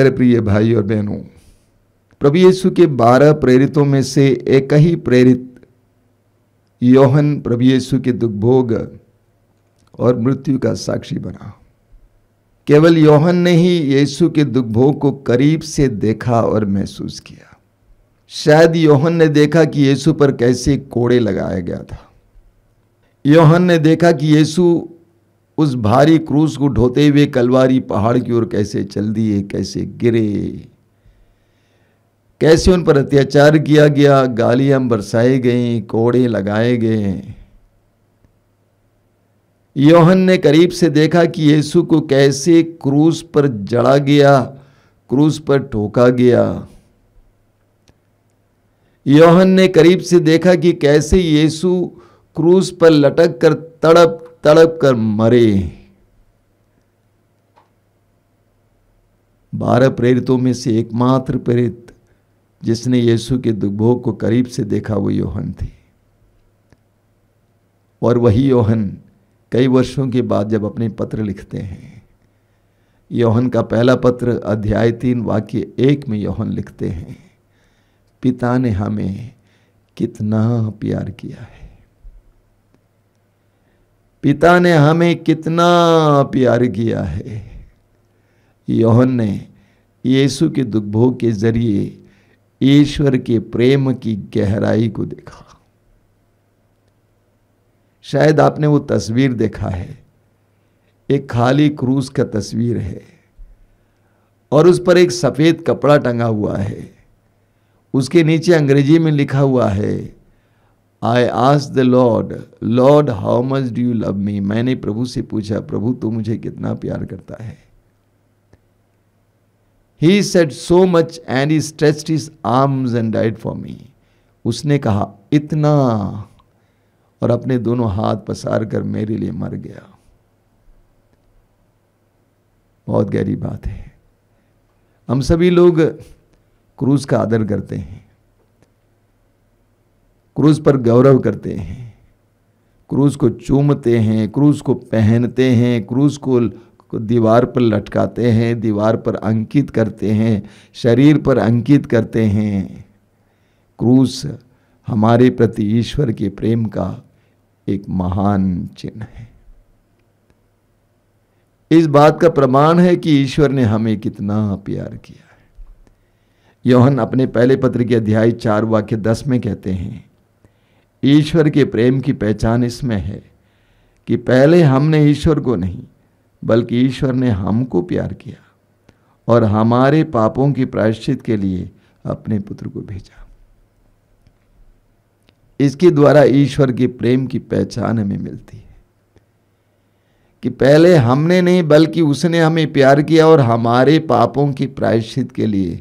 मेरे प्रिय भाई और बहनों प्रभु यीशु के बारह प्रेरितों में से एक ही प्रेरित योहन प्रभु यीशु के दुखभोग और मृत्यु का साक्षी बना केवल योहन ने ही यीशु के दुखभोग को करीब से देखा और महसूस किया शायद योहन ने देखा कि यीशु पर कैसे कोड़े लगाया गया था योहन ने देखा कि यीशु उस भारी क्रूस को ढोते हुए कलवारी पहाड़ की ओर कैसे चल दिए कैसे गिरे कैसे उन पर अत्याचार किया गया गालियां बरसाई गई कोड़े लगाए गए योहन ने करीब से देखा कि यीशु को कैसे क्रूस पर जड़ा गया क्रूस पर ठोका गया योहन ने करीब से देखा कि कैसे यीशु क्रूस पर लटक कर तड़प तड़प कर मरे बारह प्रेरितों में से एकमात्र प्रेरित जिसने यीशु के दुर्भोग को करीब से देखा वो योहन थे और वही योहन कई वर्षों के बाद जब अपने पत्र लिखते हैं योहन का पहला पत्र अध्याय तीन वाक्य एक में योहन लिखते हैं पिता ने हमें कितना प्यार किया है पिता ने हमें कितना प्यार किया है योहन ने यीशु के दुखभोग के जरिए ईश्वर के प्रेम की गहराई को देखा शायद आपने वो तस्वीर देखा है एक खाली क्रूस का तस्वीर है और उस पर एक सफ़ेद कपड़ा टंगा हुआ है उसके नीचे अंग्रेजी में लिखा हुआ है आई आस the Lord Lord how much do you love me मैंने प्रभु से पूछा प्रभु तू मुझे कितना प्यार करता है he said so much and he stretched his arms and died for me उसने कहा इतना और अपने दोनों हाथ पसार कर मेरे लिए मर गया बहुत गहरी बात है हम सभी लोग क्रूज का आदर करते हैं क्रूज पर गौरव करते हैं क्रूज को चूमते हैं क्रूज को पहनते हैं क्रूज को दीवार पर लटकाते हैं दीवार पर अंकित करते हैं शरीर पर अंकित करते हैं क्रूस हमारे प्रति ईश्वर के प्रेम का एक महान चिन्ह है इस बात का प्रमाण है कि ईश्वर ने हमें कितना प्यार किया है यौहन अपने पहले पत्र के अध्याय चार वाक्य दस में कहते हैं ईश्वर के प्रेम की पहचान इसमें है कि पहले हमने ईश्वर को नहीं बल्कि ईश्वर ने हमको प्यार किया और हमारे पापों की प्रायश्चित के लिए अपने पुत्र को भेजा इसके द्वारा ईश्वर के प्रेम की पहचान हमें मिलती है कि पहले हमने नहीं बल्कि उसने हमें प्यार किया और हमारे पापों की प्रायश्चित के लिए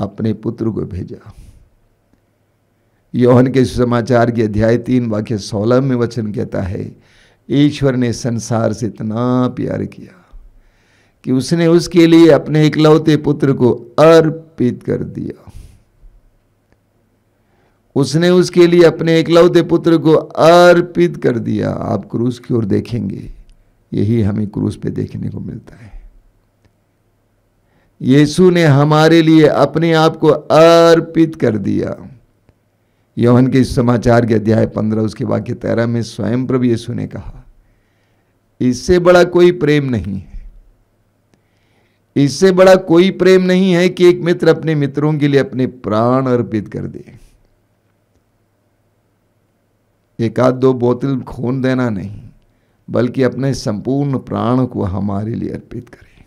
अपने पुत्र को भेजा योहन के समाचार के अध्याय तीन वाक्य सोलह में वचन कहता है ईश्वर ने संसार से इतना प्यार किया कि उसने उसके लिए अपने इकलौते पुत्र को अर्पित कर दिया उसने उसके लिए अपने इकलौते पुत्र को अर्पित कर दिया आप क्रूस की ओर देखेंगे यही हमें क्रूस पे देखने को मिलता है यीशु ने हमारे लिए अपने आप को अर्पित कर दिया यौहन के समाचार के अध्याय पंद्रह उसके वाक्य तेरह में स्वयं प्रभु यीशु ने कहा इससे बड़ा कोई प्रेम नहीं है इससे बड़ा कोई प्रेम नहीं है कि एक मित्र अपने मित्रों के लिए अपने प्राण अर्पित कर दे एक आध दो बोतल खून देना नहीं बल्कि अपने संपूर्ण प्राण को हमारे लिए अर्पित करें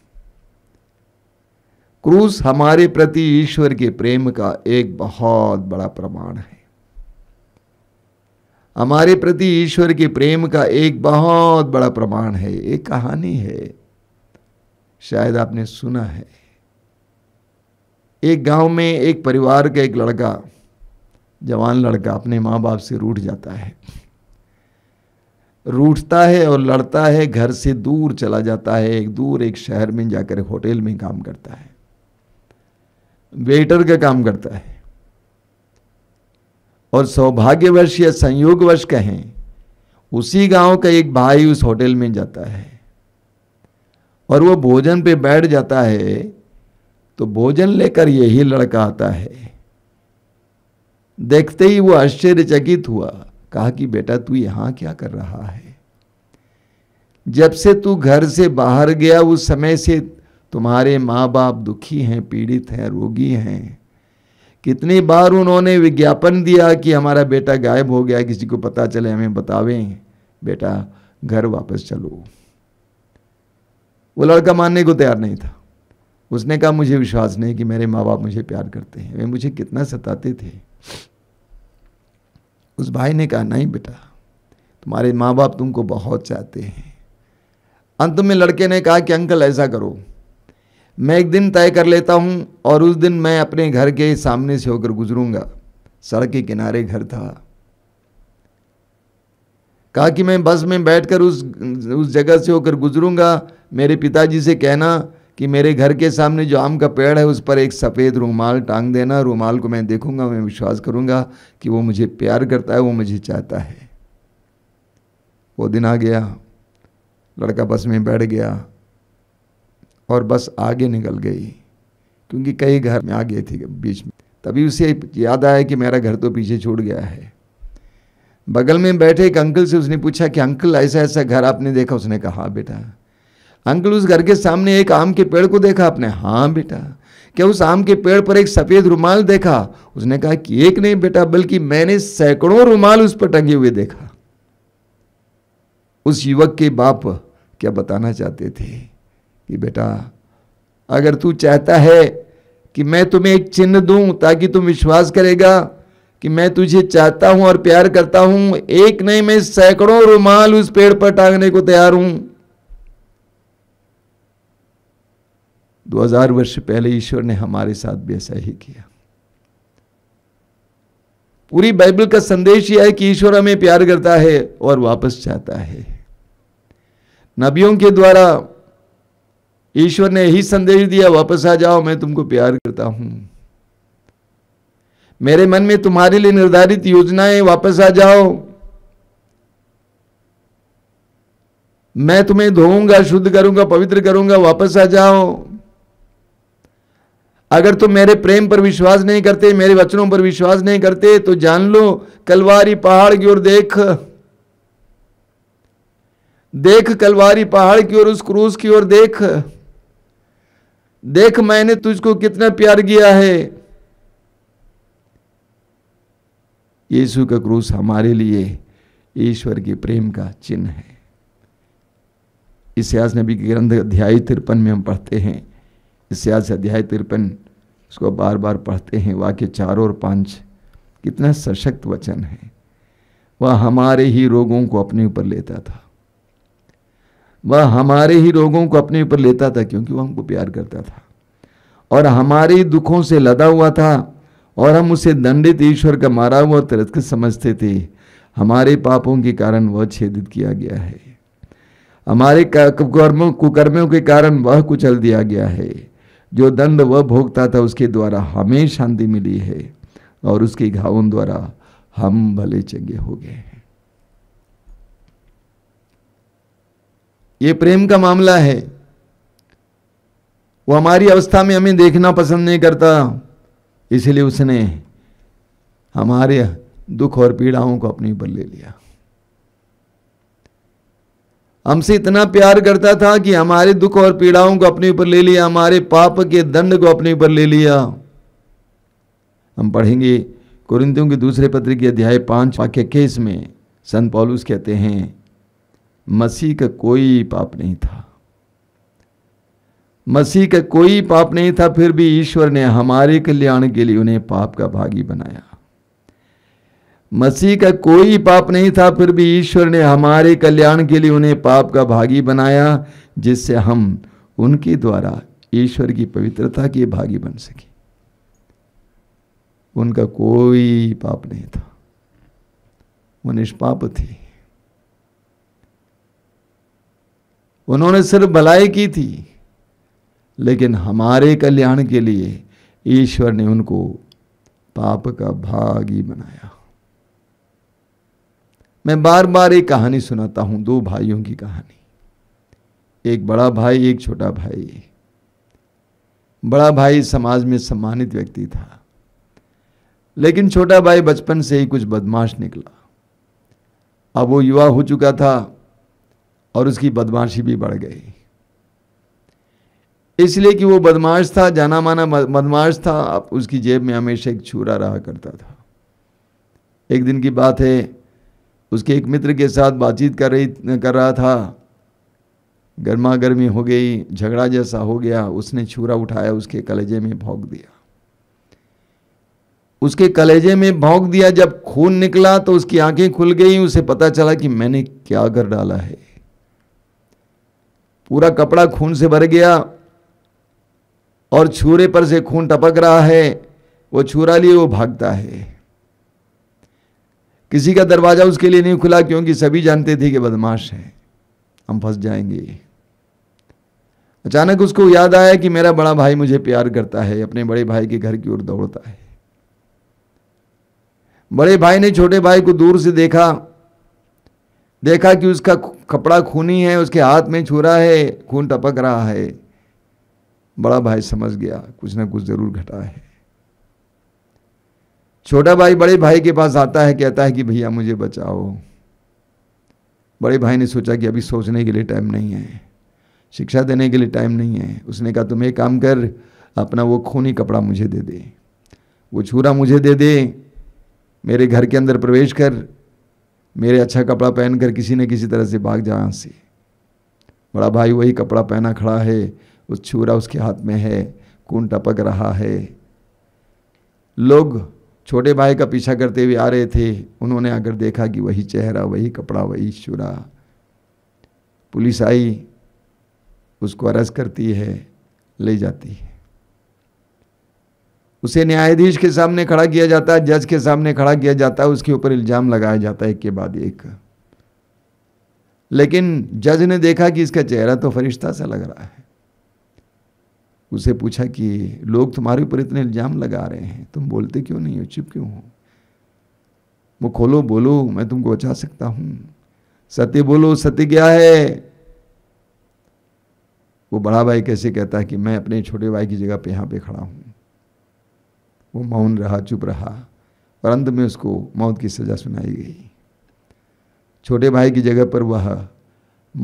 क्रूस हमारे प्रति ईश्वर के प्रेम का एक बहुत बड़ा प्रमाण है हमारे प्रति ईश्वर के प्रेम का एक बहुत बड़ा प्रमाण है एक कहानी है शायद आपने सुना है एक गांव में एक परिवार का एक लड़का जवान लड़का अपने माँ बाप से रूठ जाता है रूठता है और लड़ता है घर से दूर चला जाता है एक दूर एक शहर में जाकर होटल में काम करता है वेटर का काम करता है और सौभाग्यवश या संयोगवश कहें उसी गांव का एक भाई उस होटल में जाता है और वो भोजन पे बैठ जाता है तो भोजन लेकर यही लड़का आता है देखते ही वो आश्चर्यचकित हुआ कहा कि बेटा तू यहां क्या कर रहा है जब से तू घर से बाहर गया उस समय से तुम्हारे माँ बाप दुखी हैं पीड़ित हैं रोगी हैं कितनी बार उन्होंने विज्ञापन दिया कि हमारा बेटा गायब हो गया किसी को पता चले हमें बतावें बेटा घर वापस चलो वो लड़का मानने को तैयार नहीं था उसने कहा मुझे विश्वास नहीं कि मेरे माँ बाप मुझे प्यार करते हैं वे मुझे कितना सताते थे उस भाई ने कहा नहीं बेटा तुम्हारे माँ बाप तुमको बहुत चाहते हैं अंत में लड़के ने कहा कि अंकल ऐसा करो मैं एक दिन तय कर लेता हूँ और उस दिन मैं अपने घर के सामने से होकर गुजरूंगा सड़क के किनारे घर था कहा कि मैं बस में बैठकर उस उस जगह से होकर गुजरूंगा मेरे पिताजी से कहना कि मेरे घर के सामने जो आम का पेड़ है उस पर एक सफ़ेद रूमाल टांग देना रूमाल को मैं देखूंगा मैं विश्वास करूंगा कि वो मुझे प्यार करता है वो मुझे चाहता है वो दिन आ गया लड़का बस में बैठ गया और बस आगे निकल गई क्योंकि कई घर में आ गए थे बीच में तभी उसे याद आया कि मेरा घर तो पीछे छूट गया है बगल में बैठे एक अंकल से उसने पूछा कि अंकल ऐसा ऐसा घर आपने देखा उसने कहा हाँ बेटा अंकल उस घर के सामने एक आम के पेड़ को देखा आपने हाँ बेटा क्या उस आम के पेड़ पर एक सफ़ेद रुमाल देखा उसने कहा कि एक नहीं बेटा बल्कि मैंने सैकड़ों रुमाल उस पर टंगे हुए देखा उस युवक के बाप क्या बताना चाहते थे कि बेटा अगर तू चाहता है कि मैं तुम्हें एक चिन्ह दूं ताकि तुम विश्वास करेगा कि मैं तुझे चाहता हूं और प्यार करता हूं एक नहीं मैं सैकड़ों रुमाल उस पेड़ पर टांगने को तैयार हूं 2000 वर्ष पहले ईश्वर ने हमारे साथ भी ऐसा ही किया पूरी बाइबल का संदेश यह है कि ईश्वर हमें प्यार करता है और वापस चाहता है नबियों के द्वारा ईश्वर ने यही संदेश दिया वापस आ जाओ मैं तुमको प्यार करता हूं मेरे मन में तुम्हारे लिए निर्धारित योजनाएं वापस आ जाओ मैं तुम्हें धोऊंगा शुद्ध करूंगा पवित्र करूंगा वापस आ जाओ अगर तुम मेरे प्रेम पर विश्वास नहीं करते मेरे वचनों पर विश्वास नहीं करते तो जान लो कलवारी पहाड़ की ओर देख देख कलवारी पहाड़ की ओर उस क्रूज की ओर देख देख मैंने तुझको कितना प्यार किया है यीशु का क्रूस हमारे लिए ईश्वर के प्रेम का चिन्ह है इस यास नबी के ग्रंथ अध्याय तिरपन में हम पढ़ते हैं इस अध्याय तिरपन उसको बार बार पढ़ते हैं वाक्य चार और पांच कितना सशक्त वचन है वह हमारे ही रोगों को अपने ऊपर लेता था वह हमारे ही रोगों को अपने ऊपर लेता था क्योंकि वह हमको प्यार करता था और हमारे ही दुखों से लदा हुआ था और हम उसे दंडित ईश्वर का मारा हुआ तिरस्कृत समझते थे हमारे पापों के कारण वह छेदित किया गया है हमारे कुकर्मों कुकर्मियों के कारण वह कुचल दिया गया है जो दंड वह भोगता था उसके द्वारा हमें शांति मिली है और उसके घावों द्वारा हम भले चंगे हो गए हैं ये प्रेम का मामला है वो हमारी अवस्था में हमें देखना पसंद नहीं करता इसलिए उसने हमारे दुख और पीड़ाओं को अपने ऊपर ले लिया हमसे इतना प्यार करता था कि हमारे दुख और पीड़ाओं को अपने ऊपर ले लिया हमारे पाप के दंड को अपने ऊपर ले लिया हम पढ़ेंगे कुरिंतियों के दूसरे पत्र के अध्याय पांच वाक्य केस में संत पॉलुस कहते हैं मसीह का कोई पाप नहीं था मसीह का कोई पाप नहीं था फिर भी ईश्वर ने हमारे कल्याण के लिए उन्हें पाप का भागी बनाया मसीह का कोई पाप नहीं था फिर भी ईश्वर ने हमारे कल्याण के लिए उन्हें पाप का भागी बनाया जिससे हम उनके द्वारा ईश्वर की पवित्रता के भागी बन सके उनका कोई पाप नहीं था वो निष्पाप थी उन्होंने सिर्फ भलाई की थी लेकिन हमारे कल्याण के लिए ईश्वर ने उनको पाप का भागी बनाया मैं बार बार एक कहानी सुनाता हूं दो भाइयों की कहानी एक बड़ा भाई एक छोटा भाई बड़ा भाई समाज में सम्मानित व्यक्ति था लेकिन छोटा भाई बचपन से ही कुछ बदमाश निकला अब वो युवा हो चुका था और उसकी बदमाशी भी बढ़ गई इसलिए कि वो बदमाश था जाना माना बदमाश था उसकी जेब में हमेशा एक छुरा रहा करता था एक दिन की बात है उसके एक मित्र के साथ बातचीत कर रही कर रहा था गर्मा गर्मी हो गई झगड़ा जैसा हो गया उसने छुरा उठाया उसके कलेजे में भोंक दिया उसके कलेजे में भोंक दिया जब खून निकला तो उसकी आंखें खुल गई उसे पता चला कि मैंने क्या कर डाला है पूरा कपड़ा खून से भर गया और छूरे पर से खून टपक रहा है वो छुरा लिए वो भागता है किसी का दरवाज़ा उसके लिए नहीं खुला क्योंकि सभी जानते थे कि बदमाश है हम फंस जाएंगे अचानक उसको याद आया कि मेरा बड़ा भाई मुझे प्यार करता है अपने बड़े भाई के घर की ओर दौड़ता है बड़े भाई ने छोटे भाई को दूर से देखा देखा कि उसका कपड़ा खूनी है उसके हाथ में छुरा है खून टपक रहा है बड़ा भाई समझ गया कुछ ना कुछ ज़रूर घटा है छोटा भाई बड़े भाई के पास आता है कहता है कि भैया मुझे बचाओ बड़े भाई ने सोचा कि अभी सोचने के लिए टाइम नहीं है शिक्षा देने के लिए टाइम नहीं है उसने कहा तुम एक काम कर अपना वो खूनी कपड़ा मुझे दे दे वो छूरा मुझे दे दे मेरे घर के अंदर प्रवेश कर मेरे अच्छा कपड़ा पहनकर किसी न किसी तरह से भाग जा से बड़ा भाई वही कपड़ा पहना खड़ा है उस छूरा उसके हाथ में है खून टपक रहा है लोग छोटे भाई का पीछा करते हुए आ रहे थे उन्होंने आकर देखा कि वही चेहरा वही कपड़ा वही छुरा पुलिस आई उसको अरेस्ट करती है ले जाती है उसे न्यायाधीश के सामने खड़ा किया जाता है जज के सामने खड़ा किया जाता है उसके ऊपर इल्ज़ाम लगाया जाता है एक के बाद एक लेकिन जज ने देखा कि इसका चेहरा तो फरिश्ता सा लग रहा है उसे पूछा कि लोग तुम्हारे ऊपर इतने इल्ज़ाम लगा रहे हैं तुम बोलते क्यों नहीं हो चुप क्यों हो वो खोलो बोलो मैं तुमको बचा सकता हूं सत्य बोलो सत्य क्या है वो बड़ा भाई कैसे कहता है कि मैं अपने छोटे भाई की जगह पे यहां पे खड़ा हूं वो मौन रहा चुप रहा और अंत में उसको मौत की सज़ा सुनाई गई छोटे भाई की जगह पर वह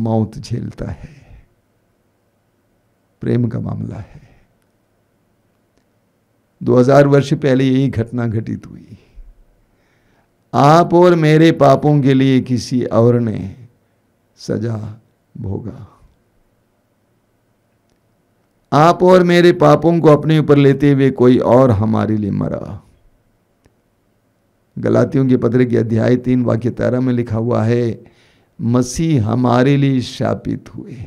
मौत झेलता है प्रेम का मामला है 2000 वर्ष पहले यही घटना घटित हुई आप और मेरे पापों के लिए किसी और ने सजा भोगा आप और मेरे पापों को अपने ऊपर लेते हुए कोई और हमारे लिए मरा गलातियों के पत्र के अध्याय तीन वाक्य तेरह में लिखा हुआ है मसीह हमारे लिए शापित हुए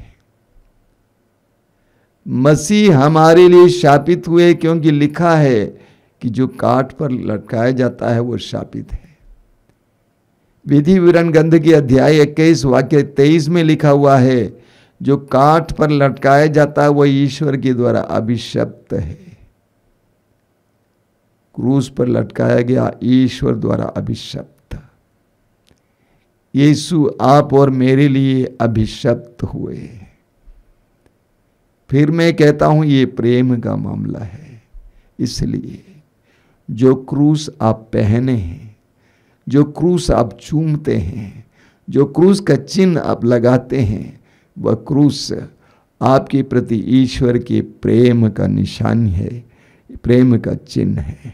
मसीह हमारे लिए शापित हुए क्योंकि लिखा है कि जो काट पर लटकाया जाता है वो शापित है विधि विवरण गंध के अध्याय इक्कीस वाक्य तेईस में लिखा हुआ है जो काठ पर लटकाया जाता है वह ईश्वर के द्वारा अभिशप्त है क्रूस पर लटकाया गया ईश्वर द्वारा अभिशप्त यीशु आप और मेरे लिए अभिशप्त हुए फिर मैं कहता हूं ये प्रेम का मामला है इसलिए जो क्रूस आप पहने हैं जो क्रूस आप चूमते हैं जो क्रूस का चिन्ह आप लगाते हैं वह क्रूस आपके प्रति ईश्वर के प्रेम का निशान है प्रेम का चिन्ह है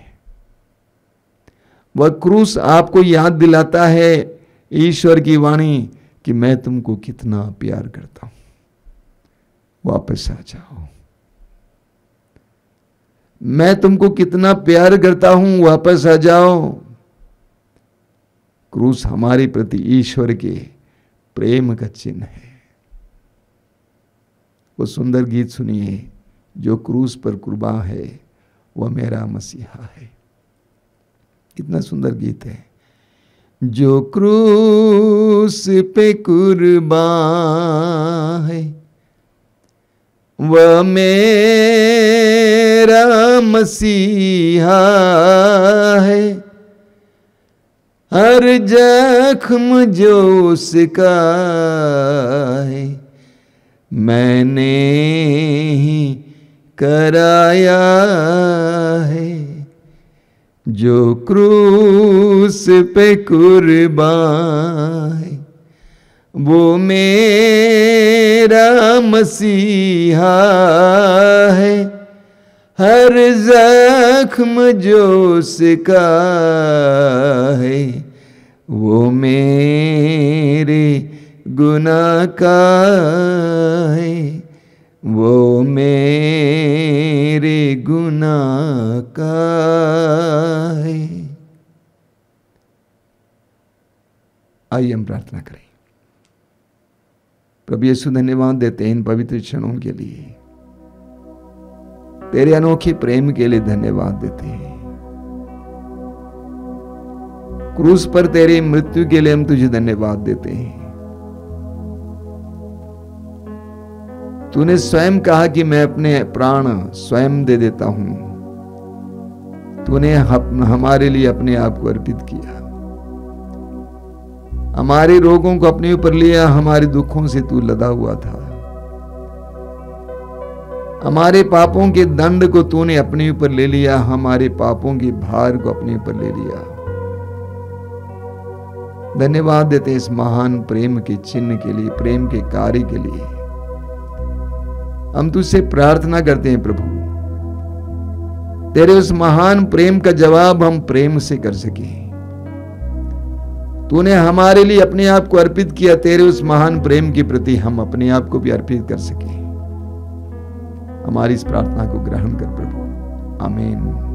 वह क्रूस आपको याद दिलाता है ईश्वर की वाणी कि मैं तुमको कितना प्यार करता हूं वापस आ जाओ मैं तुमको कितना प्यार करता हूं वापस आ जाओ क्रूस हमारे प्रति ईश्वर के प्रेम का चिन्ह है वो सुंदर गीत सुनिए जो क्रूस पर कुर्बा है वह मेरा मसीहा है इतना सुंदर गीत है जो क्रूस पे कुर्बा है वह मेरा मसीहा है हर जख्म जो उसका है मैंने ही कराया है जो क्रूस पे कुर्बान है वो मेरा मसीहा है हर जख्म जो उसका है वो मेरे गुना का है वो मेरे गुना का आइए हम प्रार्थना करें प्रभु यीशु धन्यवाद देते हैं इन पवित्र क्षणों के लिए तेरे अनोखे प्रेम के लिए धन्यवाद देते हैं क्रूस पर तेरी मृत्यु के लिए हम तुझे धन्यवाद देते हैं तूने स्वयं कहा कि मैं अपने प्राण स्वयं दे देता हूं तूने हमारे लिए अपने आप को अर्पित किया हमारे रोगों को अपने ऊपर लिया हमारे दुखों से तू लदा हुआ था हमारे पापों के दंड को तूने अपने ऊपर ले लिया हमारे पापों के भार को अपने ऊपर ले लिया धन्यवाद देते इस महान प्रेम के चिन्ह के लिए प्रेम के कार्य के लिए हम तुझसे प्रार्थना करते हैं प्रभु तेरे उस महान प्रेम का जवाब हम प्रेम से कर सके तूने हमारे लिए अपने आप को अर्पित किया तेरे उस महान प्रेम के प्रति हम अपने आप को भी अर्पित कर सके हमारी इस प्रार्थना को ग्रहण कर प्रभु आमीन